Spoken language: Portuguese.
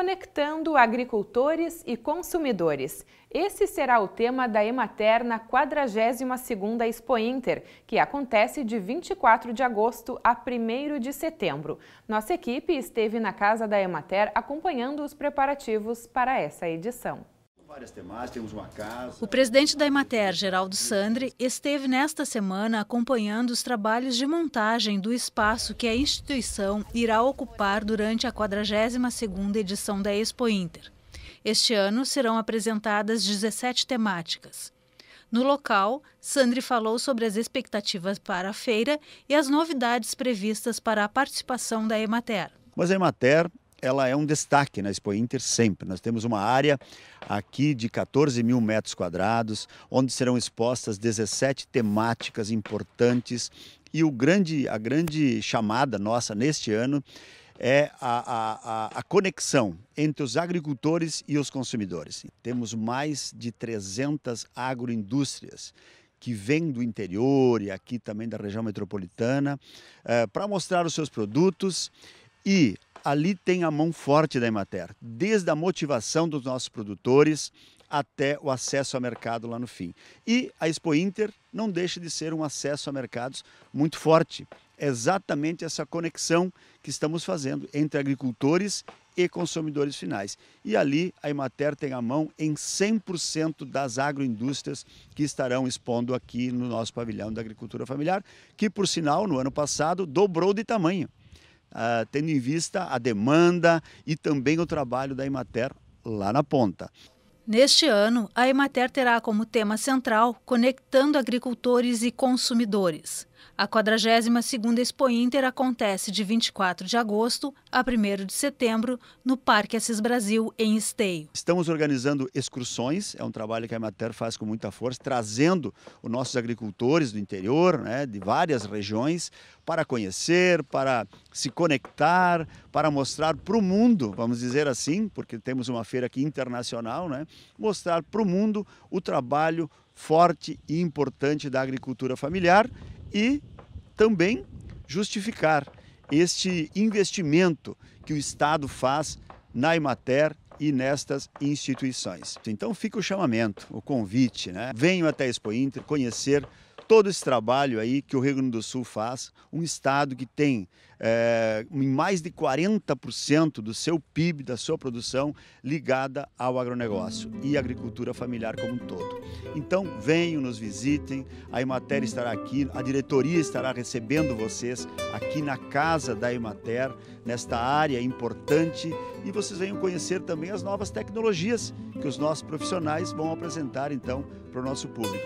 Conectando agricultores e consumidores. Esse será o tema da Emater na 42ª Expo Inter, que acontece de 24 de agosto a 1º de setembro. Nossa equipe esteve na casa da Emater acompanhando os preparativos para essa edição várias temáticas, temos uma casa. O presidente da Emater, Geraldo Sandri, esteve nesta semana acompanhando os trabalhos de montagem do espaço que a instituição irá ocupar durante a 42ª edição da Expo Inter. Este ano serão apresentadas 17 temáticas. No local, Sandri falou sobre as expectativas para a feira e as novidades previstas para a participação da Emater. Mas a Emater ela é um destaque na Expo Inter sempre. Nós temos uma área aqui de 14 mil metros quadrados, onde serão expostas 17 temáticas importantes. E o grande, a grande chamada nossa neste ano é a, a, a, conexão entre os agricultores e os consumidores. Temos mais de 300 agroindústrias que vêm do interior e aqui também da região metropolitana eh, para mostrar os seus produtos e ali tem a mão forte da Emater, desde a motivação dos nossos produtores até o acesso ao mercado lá no fim. E a Expo Inter não deixa de ser um acesso a mercados muito forte. É exatamente essa conexão que estamos fazendo entre agricultores e consumidores finais. E ali a Emater tem a mão em 100% das agroindústrias que estarão expondo aqui no nosso pavilhão da agricultura familiar, que por sinal no ano passado dobrou de tamanho uh, tendo em vista a demanda e também o trabalho da Imater lá na ponta. Neste ano, a Emater terá como tema central Conectando Agricultores e Consumidores. A 42ª Expo Inter acontece de 24 de agosto a 1 de setembro no Parque Assis Brasil, em Esteio. Estamos organizando excursões, é um trabalho que a Emater faz com muita força, trazendo os nossos agricultores do interior, né, de várias regiões, para conhecer, para se conectar, para mostrar para o mundo, vamos dizer assim, porque temos uma feira aqui internacional, né, mostrar para o mundo o trabalho forte e importante da agricultura familiar e também justificar este investimento que o Estado faz na Imater e nestas instituições. Então fica o chamamento, o convite, né? Venham até a Expo Inter conhecer todo esse trabalho aí que o Rio Grande do Sul faz, um estado que tem é, mais de 40% do seu PIB, da sua produção, ligada ao agronegócio e agricultura familiar como um todo. Então venham, nos visitem, a Emater estará aqui, a diretoria estará recebendo vocês aqui na casa da Emater, nesta área importante, e vocês venham conhecer também as novas tecnologias que os nossos profissionais vão apresentar então para o nosso público.